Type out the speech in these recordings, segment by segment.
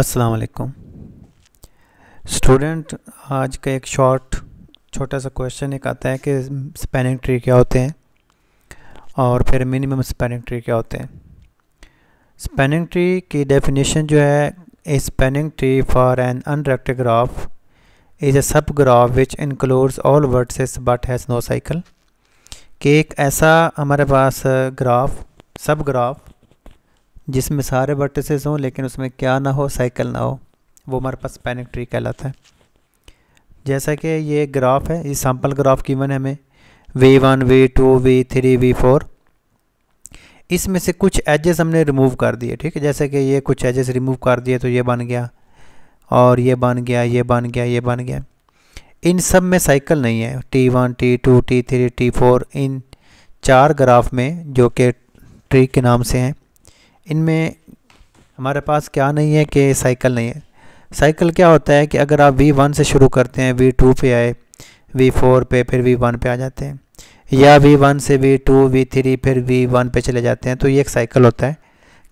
अस्सलाम वालेकुम स्टूडेंट आज का एक शॉर्ट छोटा सा क्वेश्चन एक आता है कि स्पेनिंग ट्री क्या होते हैं और फिर मिनिमम स्पेनिंग ट्री क्या होते हैं स्पेनिंग ट्री की डेफिनेशन जो है a spanning tree for an undirected graph is a subgraph which includes all words but has no cycle कि एक ऐसा हमारे पास ग्राफ सब ग्राफ जिसमें सारे वर्टिसेस हों लेकिन उसमें क्या ना हो साइकिल ना हो वो हमारे पास पैनिक ट्री कहलाता है जैसा कि ये ग्राफ है ये सैम्पल ग्राफ की है हमें V one V two V three V four इसमें से कुछ एजेस हमने रिमूव कर दिए ठीक है जैसे कि ये कुछ एजेस रिमूव कर दिए तो ये बन गया और ये बन गया ये बन गया ये बन गया इन सब में साइकिल नहीं है T one T two T three T four इन चार ग्राफ में जो कि ट्री के नाम से हैं इनमें हमारे पास क्या नहीं है कि साइकिल नहीं है साइकिल क्या होता है कि अगर आप वी वन से शुरू करते हैं वी टू पे आए वी फोर पे फिर वी वन पे आ जाते हैं या वी वन से वी टू वी थ्री फिर वी वन पे चले जाते हैं तो ये एक साइकिल होता है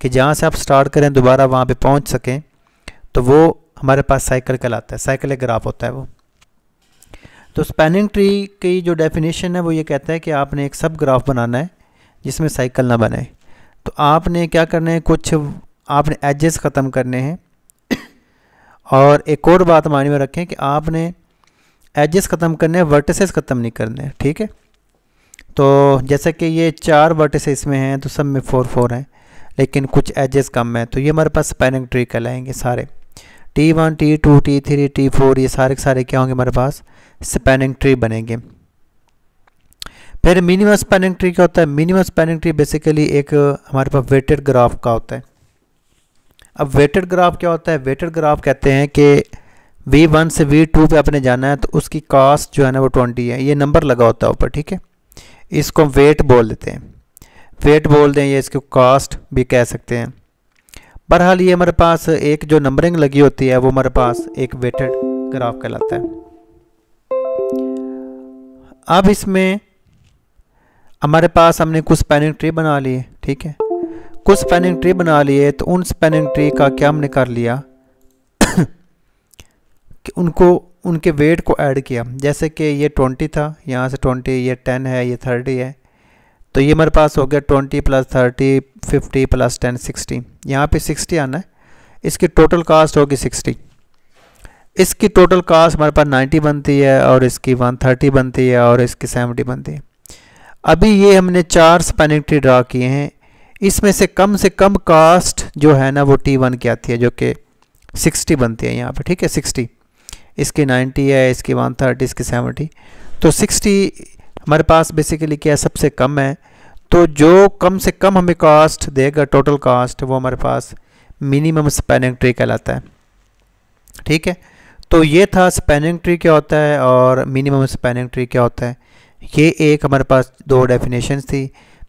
कि जहाँ से आप स्टार्ट करें दोबारा वहाँ पे पहुँच सकें तो वो हमारे पास साइकिल कहलाता है साइकिल एक ग्राफ होता है वो तो स्पैनिंग ट्री की जो डेफिनेशन है वो ये कहता है कि आपने एक सब ग्राफ बनाना है जिसमें साइकिल ना बनाए तो आपने क्या करना है कुछ आपने एजेस ख़त्म करने हैं और एक और बात मानी में रखें कि आपने एजेस ख़त्म करने हैं वर्टिसेस ख़त्म नहीं करने ठीक है तो जैसे कि ये चार वर्टिस इसमें हैं तो सब में फोर फोर हैं लेकिन कुछ एजेस कम हैं तो ये हमारे पास स्पेनिंग ट्री कहलाएंगे सारे T one T two T three T four ये सारे सारे क्या होंगे हमारे पास स्पेनिंग ट्री बनेंगे फिर मिनिमम स्पेनिंग ट्री क्या होता है मिनिमम स्पेनिंग ट्री बेसिकली एक हमारे पास वेटेड ग्राफ का होता है अब वेटेड ग्राफ क्या होता है वेटेड ग्राफ कहते हैं कि वी वन से वी टू पर आपने जाना है तो उसकी कास्ट जो है ना वो ट्वेंटी है ये नंबर लगा होता है ऊपर ठीक है इसको वेट बोल देते हैं वेट बोल दें या इसको कास्ट भी कह सकते हैं बहरहाल ये हमारे पास एक जो नंबरिंग लगी होती है वो हमारे पास एक वेटेड ग्राफ कहलाता है अब इसमें हमारे पास हमने कुछ स्पेनिंग ट्री बना लिए ठीक है कुछ स्पेनिंग ट्री बना लिए तो उन स्पेनिंग ट्री का क्या हमने कर लिया कि उनको उनके वेट को ऐड किया जैसे कि ये ट्वेंटी था यहाँ से ट्वेंटी ये टेन है ये थर्टी है तो ये हमारे पास हो गया twenty plus thirty fifty plus ten sixty यहाँ पे सिक्सटी आना है इसकी टोटल कास्ट होगी सिक्सटी इसकी टोटल कास्ट हमारे पास नाइन्टी बनती है और इसकी वन थर्टी बनती है और इसकी सेवेंटी बनती है अभी ये हमने चार स्पेनिंग ट्री ड्रा किए हैं इसमें से कम से कम कास्ट जो है ना वो टी वन की आती है जो कि सिक्सटी बनती है यहाँ पे ठीक है सिक्सटी इसकी नाइन्टी है इसकी वन थर्टी इसकी सेवेंटी तो सिक्सटी हमारे पास बेसिकली क्या है सबसे कम है तो जो कम से कम हमें कास्ट देगा टोटल कास्ट वो हमारे पास मिनिमम स्पेनिंग ट्री कहलाता है ठीक है तो ये था स्पेनिंग ट्री क्या होता है और मिनिमम स्पेनिंग ट्री क्या होता है ये एक हमारे पास दो डेफिनेशन थी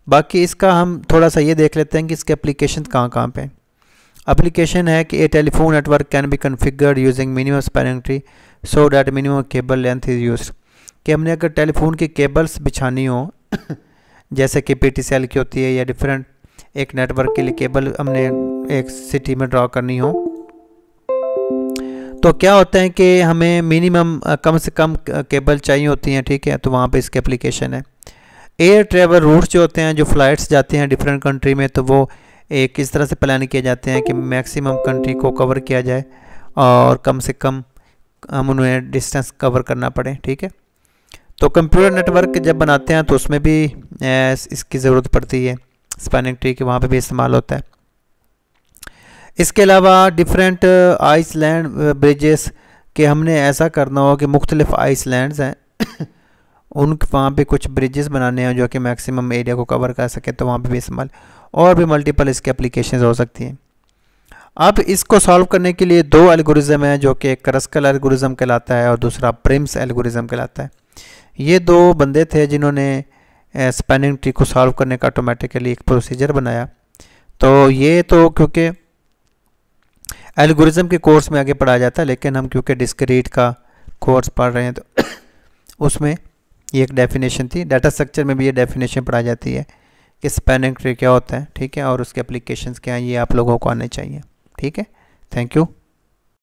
बाकी इसका हम थोड़ा सा ये देख लेते हैं कि इसके अप्लीकेशन कहाँ कहाँ पे अप्लीकेशन है कि a telephone network can be configured using minimum spanning tree so that minimum cable length is use कि हमने अगर टेलीफोन की केबल्स बिछानी हो जैसे कि पी टी की होती है या डिफरेंट एक नेटवर्क के लिए केबल हमने एक सिटी में ड्रा करनी हो तो क्या होता है कि हमें मिनिमम कम से कम केबल चाहिए होती हैं ठीक है तो वहाँ पे इसके एप्लीकेशन है एयर ट्रेवल रूट्स जो होते हैं जो फ़्लाइट्स जाते हैं डिफरेंट कंट्री में तो वो एक इस तरह से प्लान किए जाते हैं कि मैक्सिमम कंट्री को कवर किया जाए और कम से कम हम उन्हें डिस्टेंस कवर करना पड़े ठीक है तो कंप्यूटर नेटवर्क जब बनाते हैं तो उसमें भी इसकी ज़रूरत पड़ती है स्पैनिंग ट्री के वहाँ पे भी इस्तेमाल होता है इसके अलावा डिफरेंट आइस लैंड ब्रिजेस के हमने ऐसा करना हो कि मुख्तलिफ लैंड हैं उन वहाँ पे कुछ ब्रिजेस बनाने हैं जो कि मैक्सिमम एरिया को कवर कर सके तो वहाँ पे भी इस्तेमाल और भी मल्टीपल इसके एप्लीकेशन हो सकती हैं अब इसको सॉल्व करने के लिए दो एल्गोरिज्म हैं जो कि एक करस्कल एल्गोरिज्म कहलाता है और दूसरा प्रिम्स एल्गोरिज्म कहलाता है ये दो बंदे थे जिन्होंने स्पेनिंग uh, ट्री को सॉल्व करने का ऑटोमेटिकली एक प्रोसीजर बनाया तो ये तो क्योंकि एल्गोरिज्म के कोर्स में आगे पढ़ा जाता है लेकिन हम क्योंकि डिस्क्रीट का कोर्स पढ़ रहे हैं तो उसमें ये एक डेफिनेशन थी डाटा स्ट्रक्चर में भी ये डेफिनेशन पढ़ाई जाती है कि स्पेनिंग ट्री क्या होता है ठीक है और उसके अप्लीकेशन क्या हैं ये आप लोगों को आने चाहिए ठीक है थैंक यू